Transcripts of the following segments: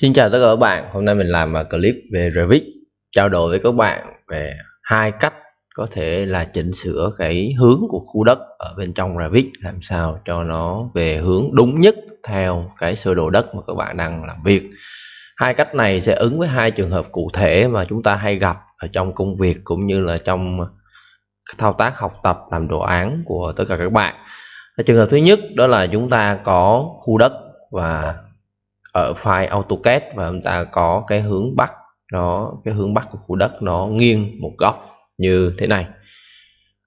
Xin chào tất cả các bạn, hôm nay mình làm một clip về Revit trao đổi với các bạn về hai cách có thể là chỉnh sửa cái hướng của khu đất ở bên trong Revit làm sao cho nó về hướng đúng nhất theo cái sơ đồ đất mà các bạn đang làm việc. Hai cách này sẽ ứng với hai trường hợp cụ thể mà chúng ta hay gặp ở trong công việc cũng như là trong thao tác học tập làm đồ án của tất cả các bạn. Trường hợp thứ nhất đó là chúng ta có khu đất và ở file AutoCAD và chúng ta có cái hướng bắc nó cái hướng bắc của khu đất nó nghiêng một góc như thế này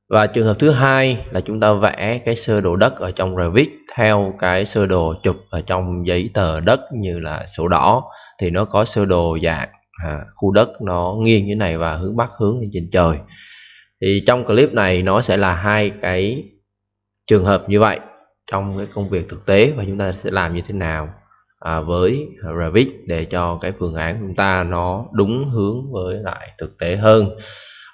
và trường hợp thứ hai là chúng ta vẽ cái sơ đồ đất ở trong Revit theo cái sơ đồ chụp ở trong giấy tờ đất như là sổ đỏ thì nó có sơ đồ dạng à, khu đất nó nghiêng như này và hướng bắc hướng lên trên trời. Thì trong clip này nó sẽ là hai cái trường hợp như vậy trong cái công việc thực tế và chúng ta sẽ làm như thế nào à, với Revit để cho cái phương án chúng ta nó đúng hướng với lại thực tế hơn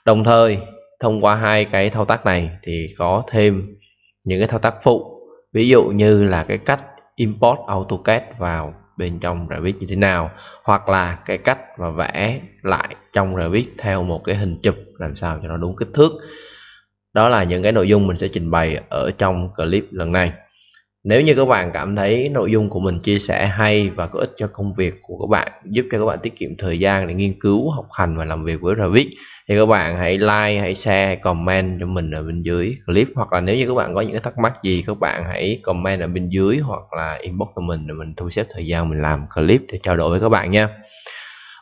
đồng thời thông qua hai cái thao tác này thì có thêm những cái thao tác phụ ví dụ như là cái cách import AutoCAD vào bên trong Revit như thế nào hoặc là cái cách mà vẽ lại trong Revit theo một cái hình chụp làm sao cho nó đúng kích thước đó là những cái nội dung mình sẽ trình bày ở trong clip lần này nếu như các bạn cảm thấy nội dung của mình chia sẻ hay và có ích cho công việc của các bạn giúp cho các bạn tiết kiệm thời gian để nghiên cứu học hành và làm việc với Revit thì các bạn hãy like hãy share hãy comment cho mình ở bên dưới clip hoặc là nếu như các bạn có những thắc mắc gì các bạn hãy comment ở bên dưới hoặc là inbox cho mình để mình thu xếp thời gian mình làm clip để trao đổi với các bạn nha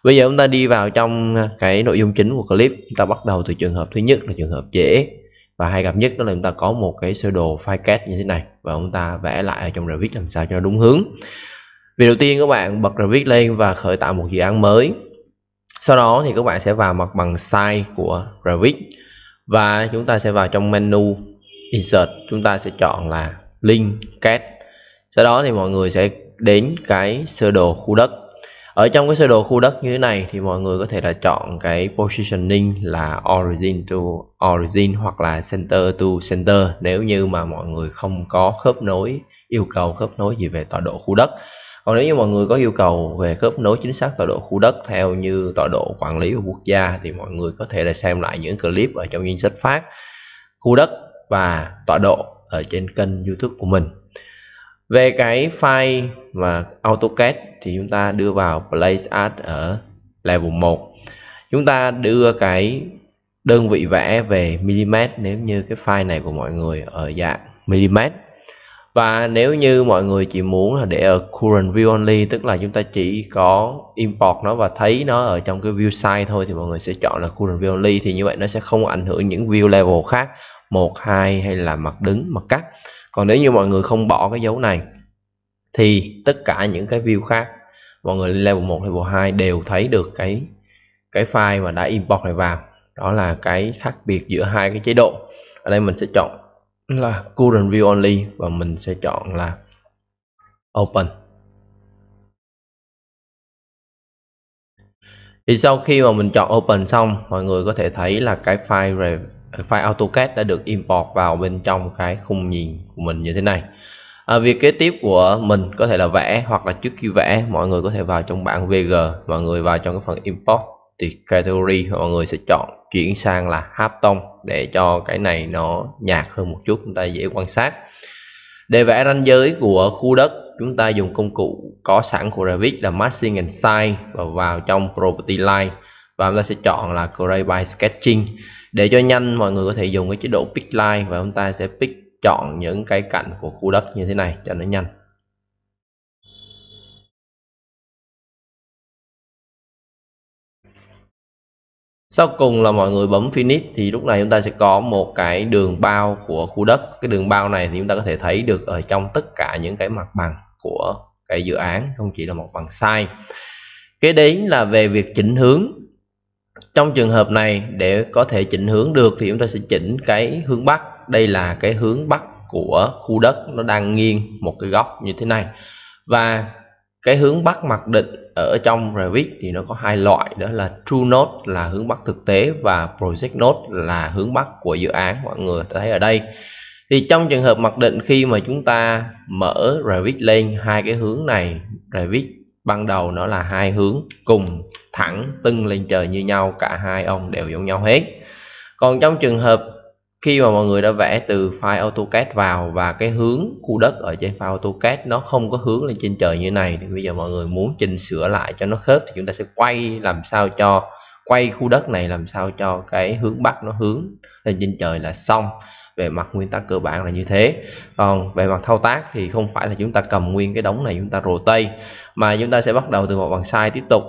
bây giờ chúng ta đi vào trong cái nội dung chính của clip chúng ta bắt đầu từ trường hợp thứ nhất là trường hợp dễ và hay gặp nhất đó là chúng ta có một cái sơ đồ file như thế này và chúng ta vẽ lại ở trong Revit làm sao cho nó đúng hướng việc đầu tiên các bạn bật Revit lên và khởi tạo một dự án mới sau đó thì các bạn sẽ vào mặt bằng size của Revit và chúng ta sẽ vào trong menu insert chúng ta sẽ chọn là link CAD sau đó thì mọi người sẽ đến cái sơ đồ khu đất ở trong cái sơ đồ khu đất như thế này thì mọi người có thể là chọn cái positioning là origin to origin hoặc là center to center nếu như mà mọi người không có khớp nối yêu cầu khớp nối gì về tọa độ khu đất còn nếu như mọi người có yêu cầu về khớp nối chính xác tọa độ khu đất theo như tọa độ quản lý của quốc gia thì mọi người có thể là xem lại những clip ở trong danh sách phát khu đất và tọa độ ở trên kênh youtube của mình về cái file mà AutoCAD thì chúng ta đưa vào place as ở level 1 chúng ta đưa cái đơn vị vẽ về mm nếu như cái file này của mọi người ở dạng mm và nếu như mọi người chỉ muốn để ở current view only tức là chúng ta chỉ có import nó và thấy nó ở trong cái view size thôi thì mọi người sẽ chọn là current view only thì như vậy nó sẽ không ảnh hưởng những view level khác một hai hay là mặt đứng mặt cắt còn nếu như mọi người không bỏ cái dấu này thì tất cả những cái view khác mọi người level 1, level 2 đều thấy được cái cái file mà đã import này vào đó là cái khác biệt giữa hai cái chế độ ở đây mình sẽ chọn là current view only và mình sẽ chọn là open thì sau khi mà mình chọn open xong mọi người có thể thấy là cái file file AutoCAD đã được import vào bên trong cái khung nhìn của mình như thế này à, việc kế tiếp của mình có thể là vẽ hoặc là trước khi vẽ mọi người có thể vào trong bảng VG mọi người vào trong cái phần import thì category mọi người sẽ chọn chuyển sang là half tone để cho cái này nó nhạt hơn một chút chúng ta dễ quan sát để vẽ ranh giới của khu đất chúng ta dùng công cụ có sẵn của Revit là Matching and Size và vào trong Property Line và chúng ta sẽ chọn là Create by Sketching để cho nhanh mọi người có thể dùng cái chế độ pick line và chúng ta sẽ pick chọn những cái cạnh của khu đất như thế này cho nó nhanh sau cùng là mọi người bấm finish thì lúc này chúng ta sẽ có một cái đường bao của khu đất cái đường bao này thì chúng ta có thể thấy được ở trong tất cả những cái mặt bằng của cái dự án không chỉ là một bằng sai cái đấy là về việc chỉnh hướng trong trường hợp này để có thể chỉnh hướng được thì chúng ta sẽ chỉnh cái hướng bắc đây là cái hướng bắc của khu đất nó đang nghiêng một cái góc như thế này và cái hướng bắc mặc định ở trong Revit thì nó có hai loại đó là True Node là hướng bắc thực tế và Project Node là hướng bắc của dự án mọi người thấy ở đây thì trong trường hợp mặc định khi mà chúng ta mở Revit lên hai cái hướng này Revit ban đầu nó là hai hướng cùng thẳng tưng lên trời như nhau cả hai ông đều giống nhau hết còn trong trường hợp khi mà mọi người đã vẽ từ file AutoCAD vào và cái hướng khu đất ở trên file AutoCAD nó không có hướng lên trên trời như này thì bây giờ mọi người muốn chỉnh sửa lại cho nó khớp thì chúng ta sẽ quay làm sao cho quay khu đất này làm sao cho cái hướng bắc nó hướng lên trên trời là xong về mặt nguyên tắc cơ bản là như thế còn về mặt thao tác thì không phải là chúng ta cầm nguyên cái đống này chúng ta rồ tay mà chúng ta sẽ bắt đầu từ một bằng sai tiếp tục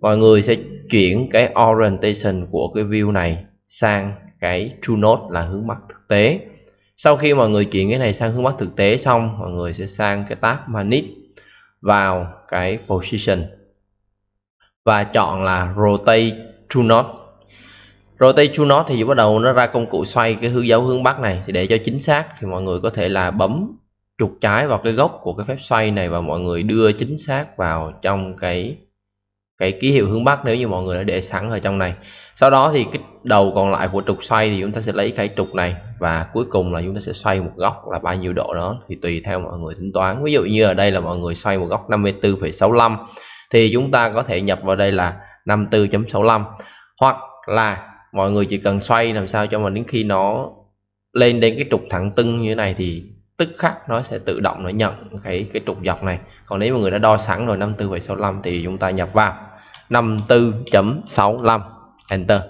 mọi người sẽ chuyển cái orientation của cái view này sang cái true note là hướng mặt thực tế sau khi mọi người chuyển cái này sang hướng mặt thực tế xong mọi người sẽ sang cái tab manage vào cái position và chọn là rotate true north rotate to nó thì bắt đầu nó ra công cụ xoay cái hướng dấu hướng bắc này thì để cho chính xác thì mọi người có thể là bấm chuột trái vào cái gốc của cái phép xoay này và mọi người đưa chính xác vào trong cái cái ký hiệu hướng bắc nếu như mọi người đã để sẵn ở trong này sau đó thì cái đầu còn lại của trục xoay thì chúng ta sẽ lấy cái trục này và cuối cùng là chúng ta sẽ xoay một góc là bao nhiêu độ đó thì tùy theo mọi người tính toán ví dụ như ở đây là mọi người xoay một góc 54,65 thì chúng ta có thể nhập vào đây là 54.65 hoặc là mọi người chỉ cần xoay làm sao cho mà đến khi nó lên đến cái trục thẳng tưng như thế này thì tức khắc nó sẽ tự động nó nhận cái cái trục dọc này còn nếu mà người đã đo sẵn rồi 54,65 thì chúng ta nhập vào 54.65 enter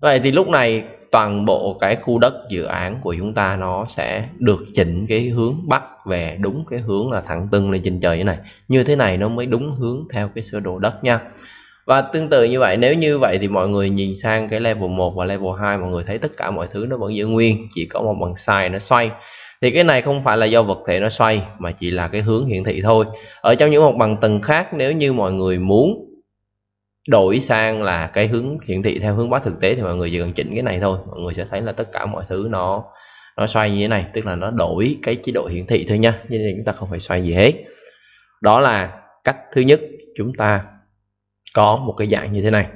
vậy thì lúc này toàn bộ cái khu đất dự án của chúng ta nó sẽ được chỉnh cái hướng bắc về đúng cái hướng là thẳng tưng lên trên trời như này như thế này nó mới đúng hướng theo cái sơ đồ đất nha và tương tự như vậy nếu như vậy thì mọi người nhìn sang cái level 1 và level 2 mọi người thấy tất cả mọi thứ nó vẫn giữ nguyên chỉ có một bằng sai nó xoay thì cái này không phải là do vật thể nó xoay mà chỉ là cái hướng hiển thị thôi ở trong những mặt bằng tầng khác nếu như mọi người muốn đổi sang là cái hướng hiển thị theo hướng bắc thực tế thì mọi người chỉ cần chỉnh cái này thôi mọi người sẽ thấy là tất cả mọi thứ nó nó xoay như thế này tức là nó đổi cái chế độ hiển thị thôi nha nên chúng ta không phải xoay gì hết đó là cách thứ nhất chúng ta có một cái dạng như thế này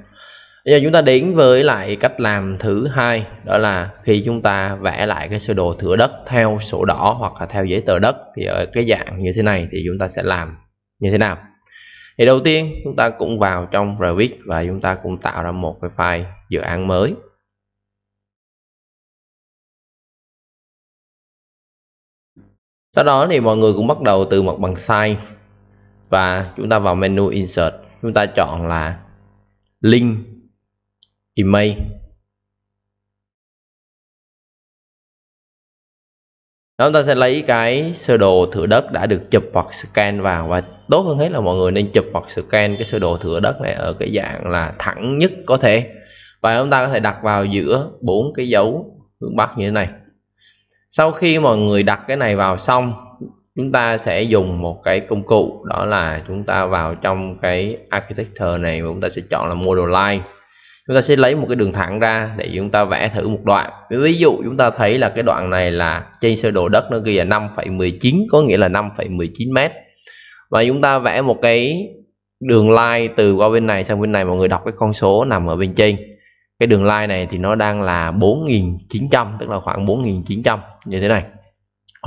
bây giờ chúng ta đến với lại cách làm thứ hai đó là khi chúng ta vẽ lại cái sơ đồ thửa đất theo sổ đỏ hoặc là theo giấy tờ đất thì ở cái dạng như thế này thì chúng ta sẽ làm như thế nào thì đầu tiên chúng ta cũng vào trong Revit và chúng ta cũng tạo ra một cái file dự án mới sau đó thì mọi người cũng bắt đầu từ mặt bằng size và chúng ta vào menu insert chúng ta chọn là link email Đó, chúng ta sẽ lấy cái sơ đồ thửa đất đã được chụp hoặc scan vào và tốt hơn hết là mọi người nên chụp hoặc scan cái sơ đồ thửa đất này ở cái dạng là thẳng nhất có thể và chúng ta có thể đặt vào giữa bốn cái dấu hướng bắc như thế này sau khi mọi người đặt cái này vào xong chúng ta sẽ dùng một cái công cụ đó là chúng ta vào trong cái architecture này và chúng ta sẽ chọn là model line chúng ta sẽ lấy một cái đường thẳng ra để chúng ta vẽ thử một đoạn ví dụ chúng ta thấy là cái đoạn này là trên sơ đồ đất nó ghi là 5,19 có nghĩa là 5,19 mét và chúng ta vẽ một cái đường line từ qua bên này sang bên này mọi người đọc cái con số nằm ở bên trên cái đường line này thì nó đang là 4.900 tức là khoảng 4.900 như thế này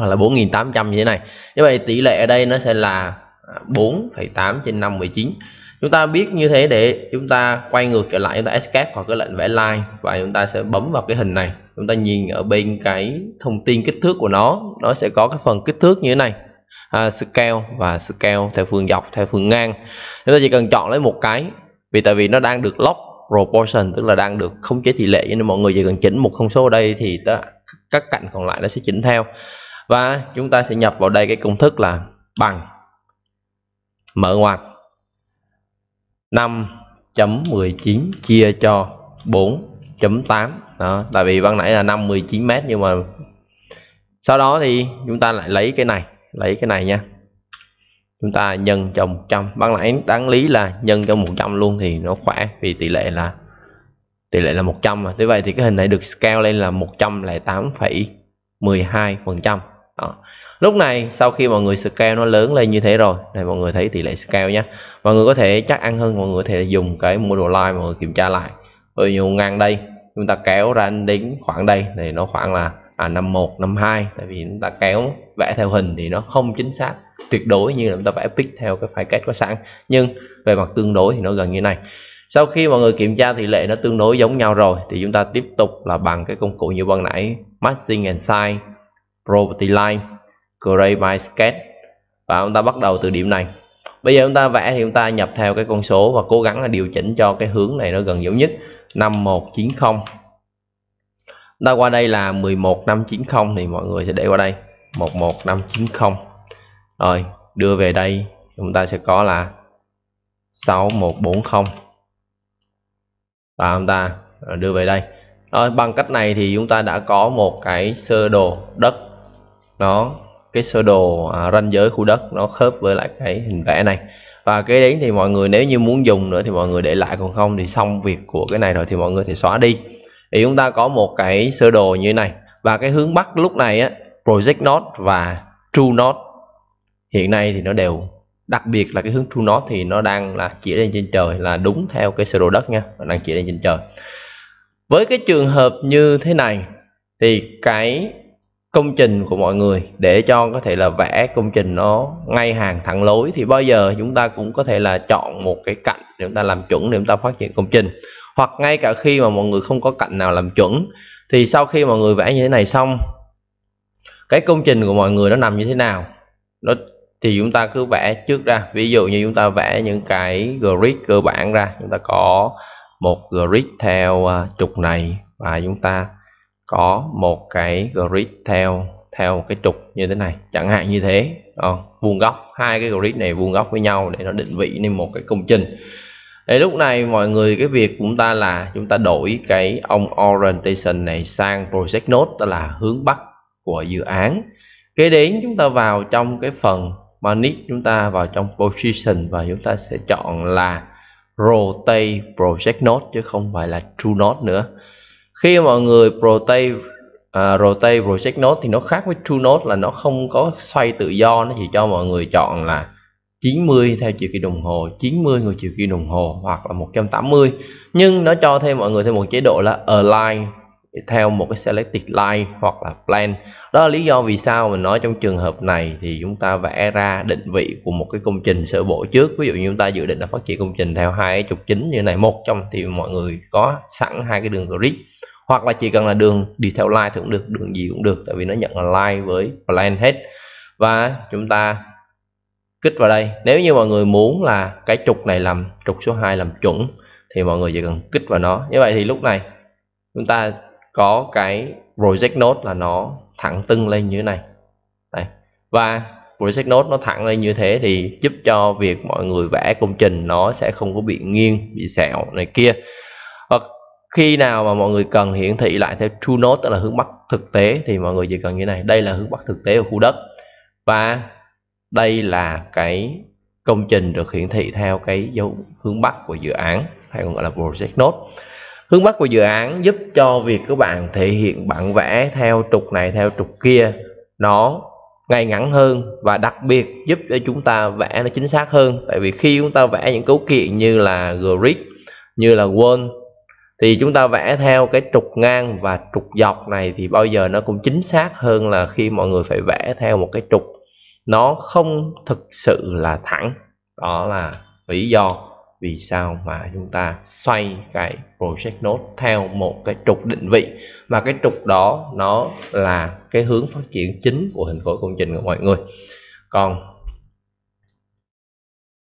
hoặc là 4.800 như thế này như vậy tỷ lệ ở đây nó sẽ là 4,8 trên 519 chúng ta biết như thế để chúng ta quay ngược trở lại chúng ta escape hoặc cái lệnh vẽ line và chúng ta sẽ bấm vào cái hình này chúng ta nhìn ở bên cái thông tin kích thước của nó nó sẽ có cái phần kích thước như thế này à, scale và scale theo phương dọc theo phương ngang chúng ta chỉ cần chọn lấy một cái vì tại vì nó đang được lock proportion tức là đang được khống chế tỷ lệ nên mọi người chỉ cần chỉnh một thông số ở đây thì ta, các cạnh còn lại nó sẽ chỉnh theo và chúng ta sẽ nhập vào đây cái công thức là bằng mở ngoặc 5.19 chia cho 4.8 đó tại vì ban nãy là 5 19 m nhưng mà sau đó thì chúng ta lại lấy cái này lấy cái này nha chúng ta nhân cho 100 ban nãy đáng lý là nhân cho 100 luôn thì nó khỏe vì tỷ lệ là tỷ lệ là 100 mà thế vậy thì cái hình này được scale lên là 108,12 phần trăm đó. lúc này sau khi mọi người scale nó lớn lên như thế rồi đây mọi người thấy tỷ lệ scale nhé mọi người có thể chắc ăn hơn mọi người có thể dùng cái đồ line mọi người kiểm tra lại ví dụ ngang đây chúng ta kéo ra đến khoảng đây thì nó khoảng là à, 51 52 tại vì chúng ta kéo vẽ theo hình thì nó không chính xác tuyệt đối như là chúng ta vẽ pick theo cái file kết có sẵn nhưng về mặt tương đối thì nó gần như này sau khi mọi người kiểm tra tỷ lệ nó tương đối giống nhau rồi thì chúng ta tiếp tục là bằng cái công cụ như ban nãy matching and size property line Gray by sketch và chúng ta bắt đầu từ điểm này bây giờ chúng ta vẽ thì chúng ta nhập theo cái con số và cố gắng là điều chỉnh cho cái hướng này nó gần giống nhất 5190 chúng ta qua đây là 11590 thì mọi người sẽ để qua đây 11590 rồi đưa về đây chúng ta sẽ có là 6140 và chúng ta à, đưa về đây rồi bằng cách này thì chúng ta đã có một cái sơ đồ đất nó cái sơ đồ à, ranh giới khu đất nó khớp với lại cái hình vẽ này và cái đấy thì mọi người nếu như muốn dùng nữa thì mọi người để lại còn không thì xong việc của cái này rồi thì mọi người thì xóa đi thì chúng ta có một cái sơ đồ như thế này và cái hướng bắc lúc này á project node và true node hiện nay thì nó đều đặc biệt là cái hướng true node thì nó đang là chỉ lên trên trời là đúng theo cái sơ đồ đất nha nó đang chỉ lên trên trời với cái trường hợp như thế này thì cái công trình của mọi người để cho có thể là vẽ công trình nó ngay hàng thẳng lối thì bao giờ chúng ta cũng có thể là chọn một cái cạnh để chúng ta làm chuẩn để chúng ta phát triển công trình hoặc ngay cả khi mà mọi người không có cạnh nào làm chuẩn thì sau khi mọi người vẽ như thế này xong cái công trình của mọi người nó nằm như thế nào nó thì chúng ta cứ vẽ trước ra ví dụ như chúng ta vẽ những cái grid cơ bản ra chúng ta có một grid theo à, trục này và chúng ta có một cái grid theo theo cái trục như thế này chẳng hạn như thế à, vuông góc hai cái grid này vuông góc với nhau để nó định vị nên một cái công trình để lúc này mọi người cái việc chúng ta là chúng ta đổi cái ông orientation này sang project node tức là hướng bắc của dự án kế đến chúng ta vào trong cái phần manage chúng ta vào trong position và chúng ta sẽ chọn là rotate project node chứ không phải là true node nữa khi mọi người rotate uh, rotate project node thì nó khác với true node là nó không có xoay tự do nó chỉ cho mọi người chọn là 90 theo chiều kim đồng hồ 90 người chiều kim đồng hồ hoặc là 180 nhưng nó cho thêm mọi người thêm một chế độ là align theo một cái selected line hoặc là plan đó là lý do vì sao mình nói trong trường hợp này thì chúng ta vẽ ra định vị của một cái công trình sơ bộ trước ví dụ như chúng ta dự định là phát triển công trình theo hai trục chính như này một trong thì mọi người có sẵn hai cái đường grid hoặc là chỉ cần là đường đi theo line thì cũng được đường gì cũng được tại vì nó nhận là line với plan hết và chúng ta kích vào đây nếu như mọi người muốn là cái trục này làm trục số 2 làm chuẩn thì mọi người chỉ cần kích vào nó như vậy thì lúc này chúng ta có cái project node là nó thẳng tưng lên như thế này đây. và project node nó thẳng lên như thế thì giúp cho việc mọi người vẽ công trình nó sẽ không có bị nghiêng bị sẹo này kia hoặc khi nào mà mọi người cần hiển thị lại theo true north tức là hướng bắc thực tế thì mọi người chỉ cần như này đây là hướng bắc thực tế của khu đất và đây là cái công trình được hiển thị theo cái dấu hướng bắc của dự án hay còn gọi là project note hướng bắc của dự án giúp cho việc các bạn thể hiện bản vẽ theo trục này theo trục kia nó ngay ngắn hơn và đặc biệt giúp cho chúng ta vẽ nó chính xác hơn tại vì khi chúng ta vẽ những cấu kiện như là grid như là wall thì chúng ta vẽ theo cái trục ngang và trục dọc này thì bao giờ nó cũng chính xác hơn là khi mọi người phải vẽ theo một cái trục nó không thực sự là thẳng đó là lý do vì sao mà chúng ta xoay cái project node theo một cái trục định vị mà cái trục đó nó là cái hướng phát triển chính của hình khối công trình của mọi người còn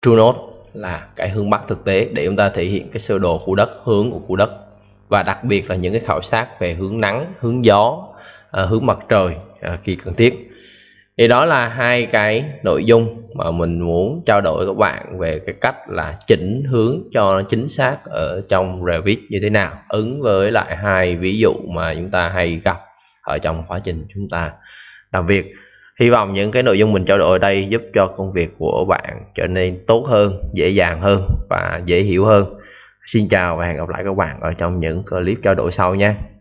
true node là cái hướng bắc thực tế để chúng ta thể hiện cái sơ đồ khu đất hướng của khu đất và đặc biệt là những cái khảo sát về hướng nắng hướng gió à, hướng mặt trời à, khi cần thiết thì đó là hai cái nội dung mà mình muốn trao đổi các bạn về cái cách là chỉnh hướng cho nó chính xác ở trong Revit như thế nào ứng với lại hai ví dụ mà chúng ta hay gặp ở trong quá trình chúng ta làm việc hy vọng những cái nội dung mình trao đổi ở đây giúp cho công việc của bạn trở nên tốt hơn dễ dàng hơn và dễ hiểu hơn Xin chào và hẹn gặp lại các bạn ở trong những clip trao đổi sau nha.